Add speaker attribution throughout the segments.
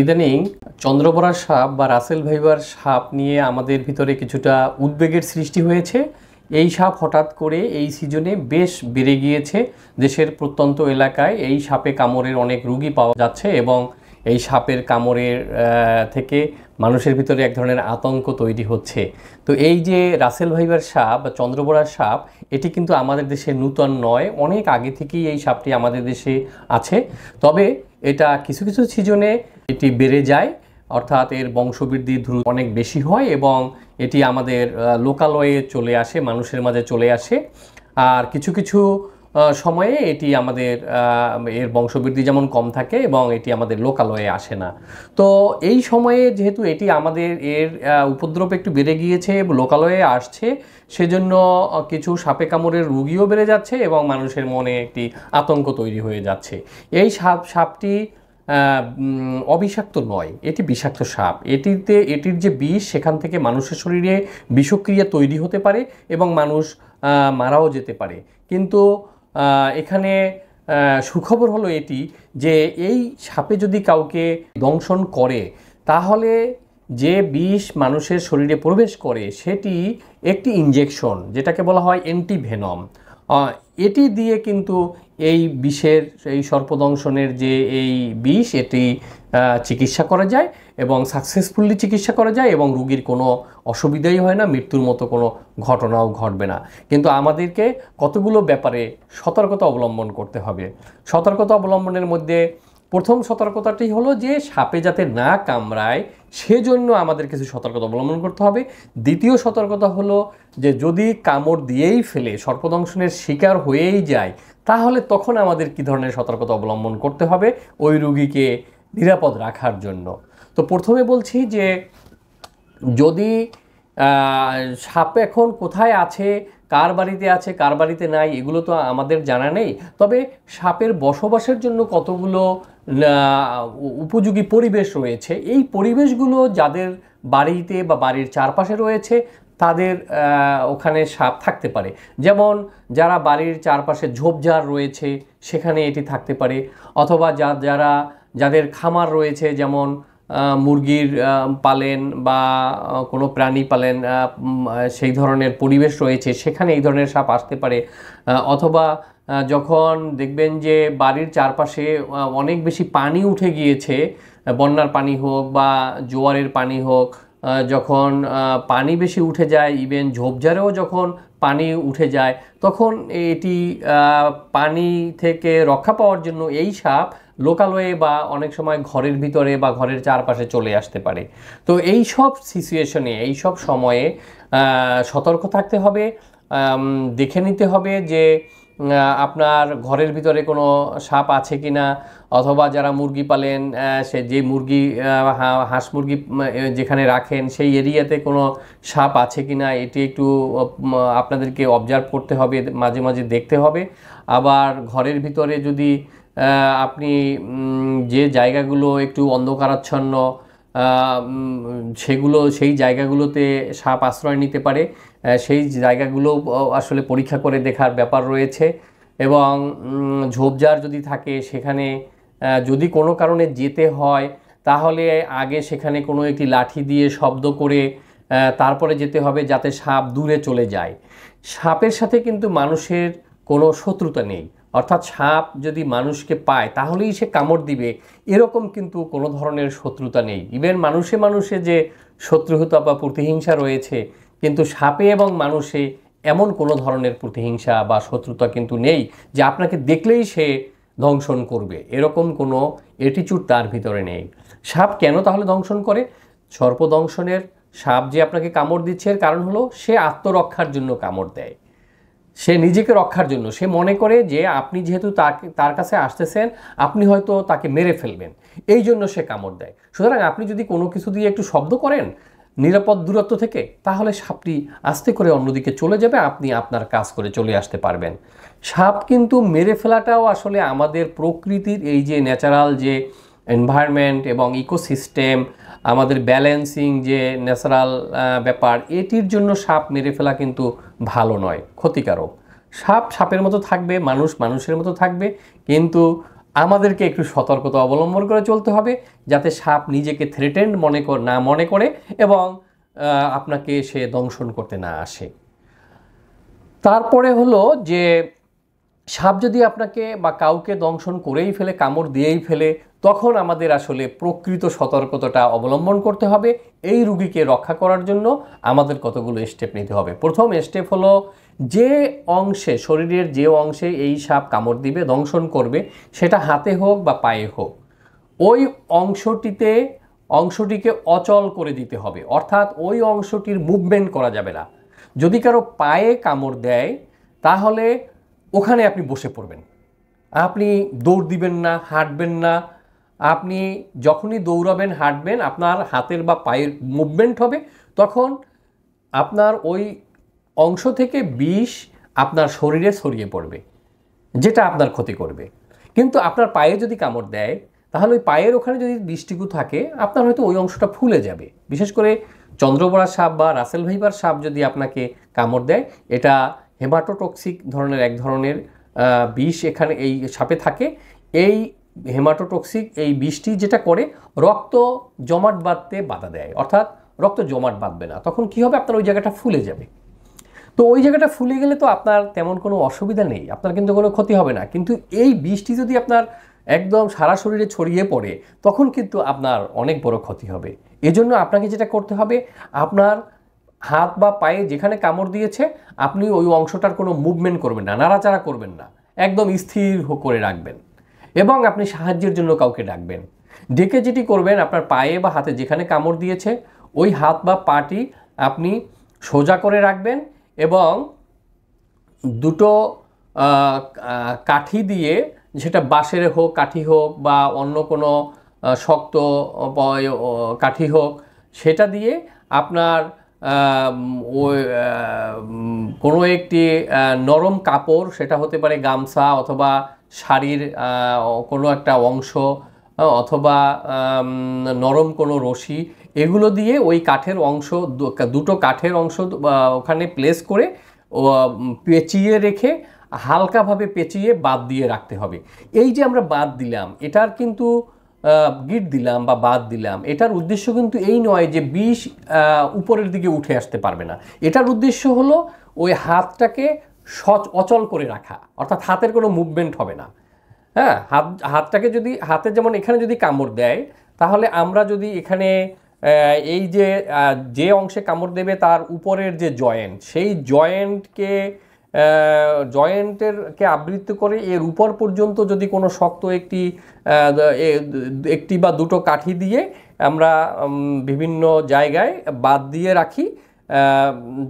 Speaker 1: ইদানিং চন্দ্রপরা সাপ বা রাসেল ভাইবার সাপ নিয়ে আমাদের ভিতরে কিছুটা উদ্বেগের সৃষ্টি হয়েছে এই সাপ হঠাৎ করে এই সিজনে বেশ বেড়ে গিয়েছে দেশের প্রত্যন্ত এলাকায় এই সাপে কামড়ের অনেক রুগী পাওয়া যাচ্ছে এবং এই সাপের কামড়ের থেকে মানুষের ভিতরে এক ধরনের আতঙ্ক তৈরি হচ্ছে তো এই যে রাসেল ভাইবার সাপ বা চন্দ্রপরা সাপ এটি কিন্তু আমাদের দেশে নূতন নয় অনেক আগে থেকেই এই সাপটি আমাদের দেশে আছে তবে এটা কিছু কিছু সিজনে এটি বেড়ে যায় অর্থাৎ এর বংশবৃদ্ধি ধ্রুত অনেক বেশি হয় এবং এটি আমাদের লোকালয়ে চলে আসে মানুষের মাঝে চলে আসে আর কিছু কিছু সময়ে এটি আমাদের এর বংশবৃদ্ধি যেমন কম থাকে এবং এটি আমাদের লোকালয়ে আসে না তো এই সময়ে যেহেতু এটি আমাদের এর উপদ্রব একটু বেড়ে গিয়েছে লোকালয়ে আসছে সেজন্য কিছু সাপে কামড়ের রুগীও বেড়ে যাচ্ছে এবং মানুষের মনে একটি আতঙ্ক তৈরি হয়ে যাচ্ছে এই সাপ সাপটি অবিষাক্ত নয় এটি বিষাক্ত সাপ এটিতে এটির যে বিষ সেখান থেকে মানুষের শরীরে বিষক্রিয়া তৈরি হতে পারে এবং মানুষ মারাও যেতে পারে কিন্তু এখানে সুখবর হলো এটি যে এই সাপে যদি কাউকে দংশন করে তাহলে যে বিষ মানুষের শরীরে প্রবেশ করে সেটি একটি ইঞ্জেকশন যেটাকে বলা হয় অ্যান্টিভেনম এটি দিয়ে কিন্তু এই বিষের এই সর্পদংশনের যে এই বিষ এটি চিকিৎসা করা যায় এবং সাকসেসফুলি চিকিৎসা করা যায় এবং রুগীর কোনো অসুবিধাই হয় না মৃত্যুর মতো কোনো ঘটনাও ঘটবে না কিন্তু আমাদেরকে কতগুলো ব্যাপারে সতর্কতা অবলম্বন করতে হবে সতর্কতা অবলম্বনের মধ্যে প্রথম সতর্কতাটি হলো যে সাপে যাতে না কামড়ায় সেজন্য আমাদের কিছু সতর্কতা অবলম্বন করতে হবে দ্বিতীয় সতর্কতা হলো যে যদি কামড় দিয়েই ফেলে সর্পদংশনের শিকার হয়েই যায় তাহলে তখন আমাদের কি ধরনের সতর্কতা অবলম্বন করতে হবে ওই রুগীকে নিরাপদ রাখার জন্য তো প্রথমে বলছি যে যদি সাপ এখন কোথায় আছে কার বাড়িতে আছে কার বাড়িতে নাই এগুলো তো আমাদের জানা নেই তবে সাপের বসবাসের জন্য কতগুলো উপযোগী পরিবেশ রয়েছে এই পরিবেশগুলো যাদের বাড়িতে বা বাড়ির চারপাশে রয়েছে তাদের ওখানে সাপ থাকতে পারে যেমন যারা বাড়ির চারপাশে ঝোপঝাড় রয়েছে সেখানে এটি থাকতে পারে অথবা যা যারা যাদের খামার রয়েছে যেমন মুরগির পালেন বা কোনো প্রাণী পালেন সেই ধরনের পরিবেশ রয়েছে সেখানে এই ধরনের সাপ আসতে পারে অথবা যখন দেখবেন যে বাড়ির চারপাশে অনেক বেশি পানি উঠে গিয়েছে বন্যার পানি হোক বা জোয়ারের পানি হোক যখন পানি বেশি উঠে যায় ইভেন ঝোপঝাড়েও যখন পানি উঠে যায় তখন এটি পানি থেকে রক্ষা পাওয়ার জন্য এই সাপ লোকালয়ে বা অনেক সময় ঘরের ভিতরে বা ঘরের চারপাশে চলে আসতে পারে তো এই সব সিচুয়েশনে এই সব সময়ে সতর্ক থাকতে হবে দেখে নিতে হবে যে আপনার ঘরের ভিতরে কোনো সাপ আছে কি না অথবা যারা মুরগি পালেন সে যে মুরগি হাঁস মুরগি যেখানে রাখেন সেই এরিয়াতে কোনো সাপ আছে কি না এটি একটু আপনাদেরকে অবজার্ভ করতে হবে মাঝে মাঝে দেখতে হবে আবার ঘরের ভিতরে যদি আপনি যে জায়গাগুলো একটু অন্ধকারাচ্ছন্ন সেগুলো সেই জায়গাগুলোতে সাপ আশ্রয় নিতে পারে সেই জায়গাগুলো আসলে পরীক্ষা করে দেখার ব্যাপার রয়েছে এবং ঝোপঝাড় যদি থাকে সেখানে যদি কোনো কারণে যেতে হয় তাহলে আগে সেখানে কোনো একটি লাঠি দিয়ে শব্দ করে তারপরে যেতে হবে যাতে সাপ দূরে চলে যায় সাপের সাথে কিন্তু মানুষের কোনো শত্রুতা নেই অর্থাৎ সাপ যদি মানুষকে পায় তাহলেই সে কামড় দিবে এরকম কিন্তু কোনো ধরনের শত্রুতা নেই ইভেন মানুষে মানুষে যে শত্রুতা বা প্রতিহিংসা রয়েছে কিন্তু সাপে এবং মানুষে এমন কোনো ধরনের প্রতিহিংসা বা শত্রুতা কিন্তু নেই যে আপনাকে দেখলেই সে দংশন করবে এরকম কোনো এটিচুড তার ভিতরে নেই সাপ কেন তাহলে দংশন করে সর্পদংশনের সাপ যে আপনাকে কামড় দিচ্ছে এর কারণ হলো সে আত্মরক্ষার জন্য কামড় দেয় সে নিজেকে রক্ষার জন্য সে মনে করে যে আপনি যেহেতু তাকে তার কাছে আসতেছেন আপনি হয়তো তাকে মেরে ফেলবেন এই জন্য সে কামড় দেয় সুতরাং আপনি যদি কোনো কিছু দিয়ে একটু শব্দ করেন নিরাপদ দূরত্ব থেকে তাহলে সাপটি আস্তে করে অন্যদিকে চলে যাবে আপনি আপনার কাজ করে চলে আসতে পারবেন সাপ কিন্তু মেরে ফেলাটাও আসলে আমাদের প্রকৃতির এই যে ন্যাচারাল যে এনভায়রনমেন্ট এবং ইকোসিস্টেম আমাদের ব্যালেন্সিং যে ন্যাচারাল ব্যাপার এটির জন্য সাপ মেরে ফেলা কিন্তু ভালো নয় ক্ষতিকারক সাপ সাপের মতো থাকবে মানুষ মানুষের মতো থাকবে কিন্তু আমাদেরকে একটু সতর্কতা অবলম্বন করে চলতে হবে যাতে সাপ নিজেকে থ্রেটেন্ড মনে না মনে করে এবং আপনাকে সে দংশন করতে না আসে তারপরে হলো যে সাপ যদি আপনাকে বা কাউকে দংশন করেই ফেলে কামড় দিয়েই ফেলে তখন আমাদের আসলে প্রকৃত সতর্কতাটা অবলম্বন করতে হবে এই রুগীকে রক্ষা করার জন্য আমাদের কতগুলো স্টেপ নিতে হবে প্রথম স্টেপ হলো যে অংশে শরীরের যে অংশে এই সাপ কামড় দিবে দংশন করবে সেটা হাতে হোক বা পায়ে হোক ওই অংশটিতে অংশটিকে অচল করে দিতে হবে অর্থাৎ ওই অংশটির মুভমেন্ট করা যাবে না যদি কারো পায়ে কামড় দেয় তাহলে ওখানে আপনি বসে পড়বেন আপনি দৌড় দিবেন না হাঁটবেন না আপনি যখনই দৌড়াবেন হাঁটবেন আপনার হাতের বা পায়ের মুভমেন্ট হবে তখন আপনার ওই অংশ থেকে বিষ আপনার শরীরে ছড়িয়ে পড়বে যেটা আপনার ক্ষতি করবে কিন্তু আপনার পায়ে যদি কামড় দেয় তাহলে ওই পায়ের ওখানে যদি বৃষ্টিকু থাকে আপনার হয়তো ওই অংশটা ফুলে যাবে বিশেষ করে চন্দ্রবড়া সাপ বা রাসেল ভাইবার সাপ যদি আপনাকে কামড় দেয় এটা হেমাটোটক্সিক ধরনের এক ধরনের বিষ এখানে এই সাপে থাকে এই হেমাটোটক্সিক এই বৃষ্টি যেটা করে রক্ত জমাট বাঁধতে বাধা দেয় অর্থাৎ রক্ত জমাট বাঁধবে না তখন কি হবে আপনার ওই জায়গাটা ফুলে যাবে তো ওই জায়গাটা ফুলে গেলে তো আপনার তেমন কোনো অসুবিধা নেই আপনার কিন্তু কোনো ক্ষতি হবে না কিন্তু এই বৃষ্টি যদি আপনার একদম সারা শরীরে ছড়িয়ে পড়ে তখন কিন্তু আপনার অনেক বড় ক্ষতি হবে এজন্য আপনাকে যেটা করতে হবে আপনার হাত বা পায়ে যেখানে কামড় দিয়েছে আপনি ওই অংশটার কোনো মুভমেন্ট করবেন না নাড়াচাড়া করবেন না একদম স্থির করে রাখবেন এবং আপনি সাহায্যের জন্য কাউকে ডাকবেন ডেকে যেটি করবেন আপনার পায়ে বা হাতে যেখানে কামড় দিয়েছে ওই হাত বা পাটি আপনি সোজা করে রাখবেন এবং দুটো কাঠি দিয়ে যেটা বাঁশের হোক কাঠি হোক বা অন্য কোনো শক্ত কাঠি হোক সেটা দিয়ে আপনার ওই কোনো একটি নরম কাপড় সেটা হতে পারে গামছা অথবা শাড়ির কোনো একটা অংশ অথবা নরম কোনো রশি এগুলো দিয়ে ওই কাঠের অংশ দুটো কাঠের অংশ ওখানে প্লেস করে পেঁচিয়ে রেখে হালকাভাবে পেঁচিয়ে বাদ দিয়ে রাখতে হবে এই যে আমরা বাদ দিলাম এটার কিন্তু গিট দিলাম বা বাদ দিলাম এটার উদ্দেশ্য কিন্তু এই নয় যে বিষ উপরের দিকে উঠে আসতে পারবে না এটার উদ্দেশ্য হলো ওই হাতটাকে সচ অচল করে রাখা অর্থাৎ হাতের কোনো মুভমেন্ট হবে না হ্যাঁ হাত হাতটাকে যদি হাতে যেমন এখানে যদি কামড় দেয় তাহলে আমরা যদি এখানে এই যে যে অংশে কামড় দেবে তার উপরের যে জয়েন্ট সেই জয়েন্টকে জয়েন্টেরকে আবৃত্ত করে এর উপর পর্যন্ত যদি কোনো শক্ত একটি একটি বা দুটো কাঠি দিয়ে আমরা বিভিন্ন জায়গায় বাদ দিয়ে রাখি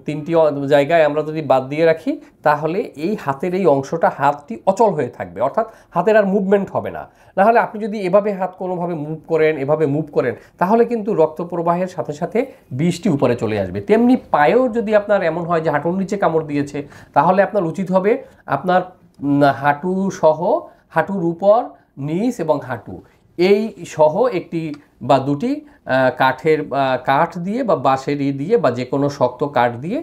Speaker 1: তিনটি জায়গায় আমরা যদি বাদ দিয়ে রাখি তাহলে এই হাতের এই অংশটা হাতটি অচল হয়ে থাকবে অর্থাৎ হাতের আর মুভমেন্ট হবে না নাহলে আপনি যদি এভাবে হাত কোনোভাবে মুভ করেন এভাবে মুভ করেন তাহলে কিন্তু রক্ত প্রবাহের সাথে সাথে বিষটি উপরে চলে আসবে তেমনি পায়েও যদি আপনার এমন হয় যে হাঁটুর নিচে কামড় দিয়েছে তাহলে আপনার উচিত হবে আপনার হাঁটু সহ হাঁটুর উপর নিচ এবং হাঁটু এই সহ একটি বা দুটি কাঠের কাঠ দিয়ে বা বাঁশের ই দিয়ে বা যে কোনো শক্ত কাঠ দিয়ে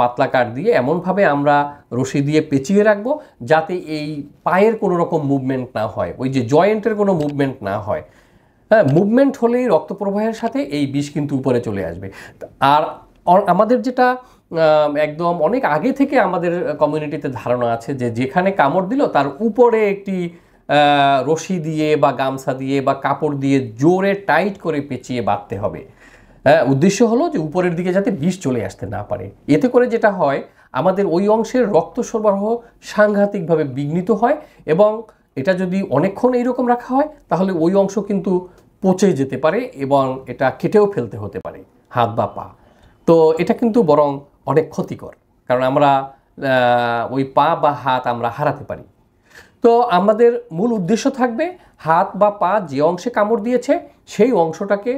Speaker 1: পাতলা কাঠ দিয়ে এমনভাবে আমরা রশি দিয়ে পেঁচিয়ে রাখবো যাতে এই পায়ের কোনো রকম মুভমেন্ট না হয় ওই যে জয়েন্টের কোনো মুভমেন্ট না হয় হ্যাঁ মুভমেন্ট হলেই রক্ত প্রবাহের সাথে এই বিষ কিন্তু উপরে চলে আসবে আর আমাদের যেটা একদম অনেক আগে থেকে আমাদের কমিউনিটিতে ধারণা আছে যে যেখানে কামড় দিল তার উপরে একটি রশি দিয়ে বা গামছা দিয়ে বা কাপড় দিয়ে জোরে টাইট করে পেঁচিয়ে বাঁধতে হবে হ্যাঁ, উদ্দেশ্য হলো যে উপরের দিকে যাতে বিষ চলে আসতে না পারে এতে করে যেটা হয় আমাদের ওই অংশের রক্ত সরবরাহ সাংঘাতিকভাবে বিঘ্নিত হয় এবং এটা যদি অনেকক্ষণ এইরকম রাখা হয় তাহলে ওই অংশ কিন্তু পচে যেতে পারে এবং এটা কেটেও ফেলতে হতে পারে হাত বা পা তো এটা কিন্তু বরং অনেক ক্ষতিকর কারণ আমরা ওই পা বা হাত আমরা হারাতে পারি তো আমাদের মূল উদ্দেশ্য থাকবে হাত বা পা যে অংশে কামড় দিয়েছে সেই অংশটাকে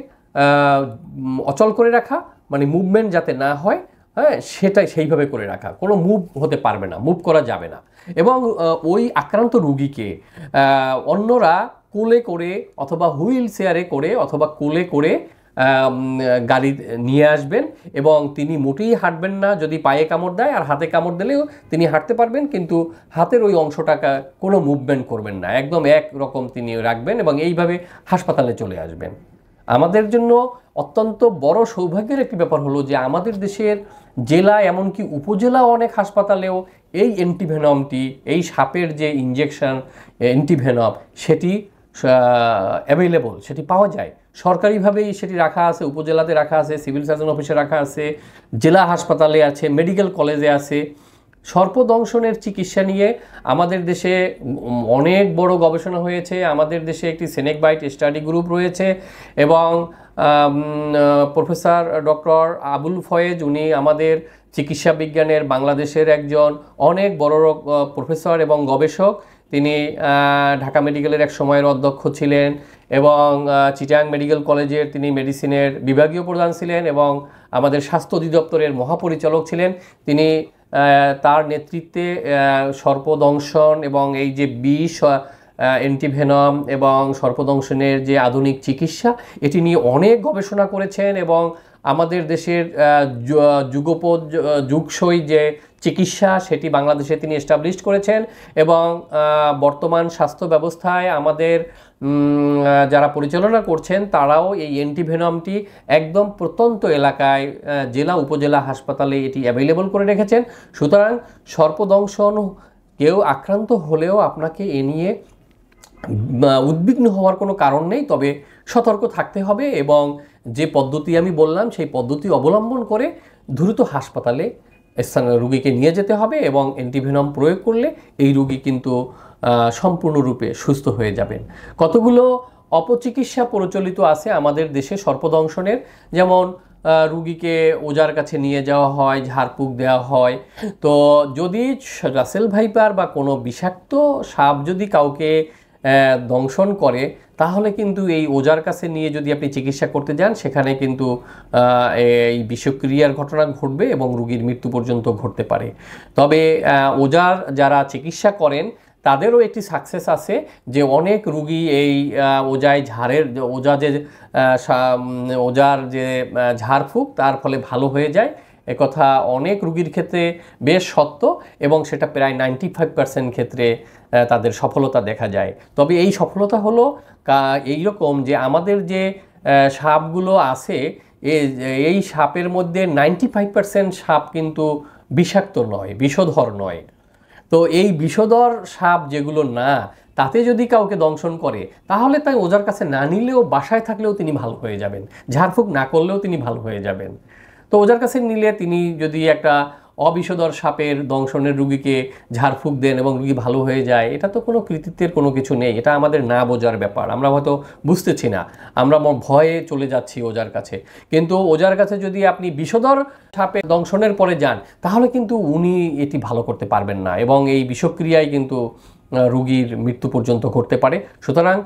Speaker 1: অচল করে রাখা মানে মুভমেন্ট যাতে না হয় হ্যাঁ সেটাই সেইভাবে করে রাখা কোনো মুভ হতে পারবে না মুভ করা যাবে না এবং ওই আক্রান্ত রুগীকে অন্যরা কোলে করে অথবা হুইল চেয়ারে করে অথবা কোলে করে গাড়ি নিয়ে আসবেন এবং তিনি মোটেই হাঁটবেন না যদি পায়ে কামড় দেয় আর হাতে কামড় দিলেও তিনি হাঁটতে পারবেন কিন্তু হাতের ওই অংশটাকে কোনো মুভমেন্ট করবেন না একদম এক রকম তিনি রাখবেন এবং এইভাবে হাসপাতালে চলে আসবেন আমাদের জন্য অত্যন্ত বড় সৌভাগ্যের একটি ব্যাপার হলো যে আমাদের দেশের জেলা এমনকি উপজেলা অনেক হাসপাতালেও এই অ্যান্টিভেনমটি এই সাপের যে ইঞ্জেকশন অ্যান্টিভেনম সেটি অ্যাভেলেবল সেটি পাওয়া যায় সরকারিভাবেই সেটি রাখা আছে উপজেলাতে রাখা আছে সিভিল সার্জন অফিসে রাখা আছে জেলা হাসপাতালে আছে মেডিকেল কলেজে আছে সর্পদংশনের চিকিৎসা নিয়ে আমাদের দেশে অনেক বড় গবেষণা হয়েছে আমাদের দেশে একটি সেনেক বাইট স্টাডি গ্রুপ রয়েছে এবং প্রফেসর ডক্টর আবুল ফয়েজ উনি আমাদের চিকিৎসা বিজ্ঞানের বাংলাদেশের একজন অনেক বড় প্রফেসর এবং গবেষক তিনি ঢাকা মেডিকেলের এক সময়ের অধ্যক্ষ ছিলেন এবং চিটাং মেডিকেল কলেজের তিনি মেডিসিনের বিভাগীয় প্রধান ছিলেন এবং আমাদের স্বাস্থ্য অধিদপ্তরের মহাপরিচালক ছিলেন তিনি তার নেতৃত্বে সর্পদংশন এবং এই যে বিষ অ্যান্টিভেনম এবং সর্পদংশনের যে আধুনিক চিকিৎসা এটি নিয়ে অনেক গবেষণা করেছেন এবং আমাদের দেশের যুগোপদ যুগসই যে চিকিৎসা সেটি বাংলাদেশে তিনি এস্টাবলিশ করেছেন এবং বর্তমান স্বাস্থ্য ব্যবস্থায় আমাদের যারা পরিচালনা করছেন তারাও এই অ্যান্টিভেনমটি একদম প্রত্যন্ত এলাকায় জেলা উপজেলা হাসপাতালে এটি অ্যাভেলেবল করে রেখেছেন সুতরাং সর্পদংশন কেউ আক্রান্ত হলেও আপনাকে এ নিয়ে উদ্বিগ্ন হওয়ার কোনো কারণ নেই তবে সতর্ক থাকতে হবে এবং যে পদ্ধতি আমি বললাম সেই পদ্ধতি অবলম্বন করে দ্রুত হাসপাতালে রুগীকে নিয়ে যেতে হবে এবং অ্যান্টিভেনম প্রয়োগ করলে এই রুগী কিন্তু সম্পূর্ণরূপে সুস্থ হয়ে যাবেন কতগুলো অপচিকিৎসা প্রচলিত আছে আমাদের দেশে সর্পদংশনের যেমন রুগীকে ওজার কাছে নিয়ে যাওয়া হয় ঝাড়ফুঁক দেওয়া হয় তো যদি রাসেল ভাইপার বা কোনো বিষাক্ত সাপ যদি কাউকে দংশন করে তাহলে কিন্তু এই ওজার কাছে নিয়ে যদি আপনি চিকিৎসা করতে যান সেখানে কিন্তু এই বিষক্রিয়ার ঘটনা ঘটবে এবং রুগীর মৃত্যু পর্যন্ত ঘটতে পারে তবে ওজার যারা চিকিৎসা করেন তাদেরও একটি সাকসেস আছে যে অনেক রুগী এই ওজায় ঝাড়ের ওজা যে ওজার যে ঝাড়ফুঁক তার ফলে ভালো হয়ে যায় কথা অনেক রুগীর ক্ষেত্রে বেশ সত্য এবং সেটা প্রায় নাইনটি ফাইভ পার্সেন্ট ক্ষেত্রে তাদের সফলতা দেখা যায় তবে এই সফলতা হলো এই রকম যে আমাদের যে সাপগুলো আছে এই সাপের মধ্যে নাইনটি ফাইভ পার্সেন্ট সাপ কিন্তু বিষাক্ত নয় বিষধর নয় তো এই বিষধর সাপ যেগুলো না তাতে যদি কাউকে দংশন করে তাহলে তাই ওজার কাছে না নিলেও বাসায় থাকলেও তিনি ভালো হয়ে যাবেন ঝাড়ফুঁক না করলেও তিনি ভালো হয়ে যাবেন তো ওজার কাছে নিলে তিনি যদি একটা অবিষদর সাপের দংশনের রুগীকে ঝাড়ফুঁক দেন এবং রুগী ভালো হয়ে যায় এটা তো কোনো কৃতিত্বের কোনো কিছু নেই এটা আমাদের না বোঝার ব্যাপার আমরা হয়তো বুঝতেছি না আমরা ভয়ে চলে যাচ্ছি ওজার কাছে কিন্তু ওজার কাছে যদি আপনি বিষধর সাপের দংশনের পরে যান তাহলে কিন্তু উনি এটি ভালো করতে পারবেন না এবং এই বিষক্রিয়ায় কিন্তু রুগীর মৃত্যু পর্যন্ত ঘটতে পারে সুতরাং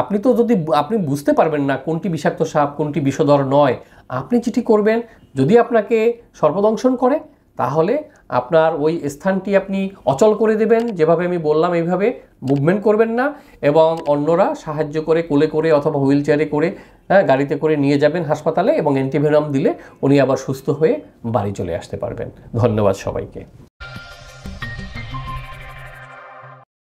Speaker 1: আপনি তো যদি আপনি বুঝতে পারবেন না কোনটি বিষাক্ত সাপ কোনটি বিষধর নয় আপনি চিঠি করবেন যদি আপনাকে সর্পদংশন করে তাহলে আপনার ওই স্থানটি আপনি অচল করে দেবেন যেভাবে আমি বললাম এইভাবে মুভমেন্ট করবেন না এবং অন্যরা সাহায্য করে কোলে করে অথবা হুইল চেয়ারে করে হ্যাঁ গাড়িতে করে নিয়ে যাবেন হাসপাতালে এবং অ্যান্টিভেনাম দিলে উনি আবার সুস্থ হয়ে বাড়ি চলে আসতে পারবেন ধন্যবাদ সবাইকে